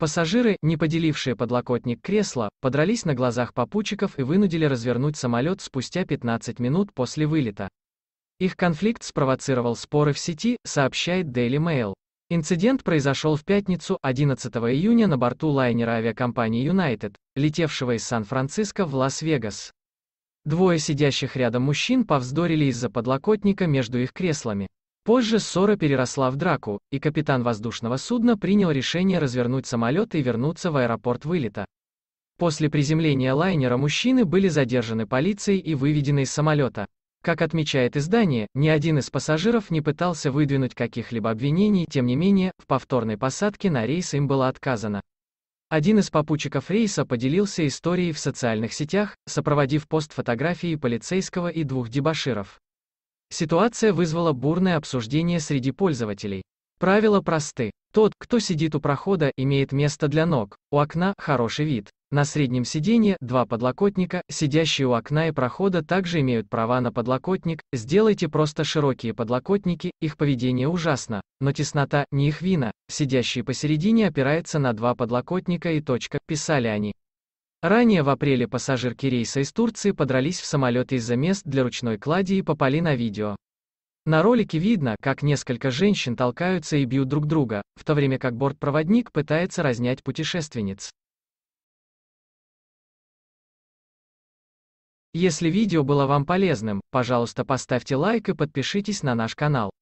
Пассажиры, не поделившие подлокотник кресла, подрались на глазах попутчиков и вынудили развернуть самолет спустя 15 минут после вылета. Их конфликт спровоцировал споры в сети, сообщает Daily Mail. Инцидент произошел в пятницу, 11 июня, на борту лайнера авиакомпании United, летевшего из Сан-Франциско в Лас-Вегас. Двое сидящих рядом мужчин повздорили из-за подлокотника между их креслами. Позже ссора переросла в драку, и капитан воздушного судна принял решение развернуть самолет и вернуться в аэропорт вылета. После приземления лайнера мужчины были задержаны полицией и выведены из самолета. Как отмечает издание, ни один из пассажиров не пытался выдвинуть каких-либо обвинений, тем не менее, в повторной посадке на рейс им было отказано. Один из попутчиков рейса поделился историей в социальных сетях, сопроводив пост фотографии полицейского и двух дебаширов. Ситуация вызвала бурное обсуждение среди пользователей. Правила просты. Тот, кто сидит у прохода, имеет место для ног, у окна – хороший вид. На среднем сиденье – два подлокотника, сидящие у окна и прохода также имеют права на подлокотник, сделайте просто широкие подлокотники, их поведение ужасно, но теснота – не их вина, сидящий посередине опирается на два подлокотника и точка, писали они. Ранее в апреле пассажирки рейса из Турции подрались в самолет из-за мест для ручной клади и попали на видео. На ролике видно, как несколько женщин толкаются и бьют друг друга, в то время как бортпроводник пытается разнять путешественниц. Если видео было вам полезным, пожалуйста поставьте лайк и подпишитесь на наш канал.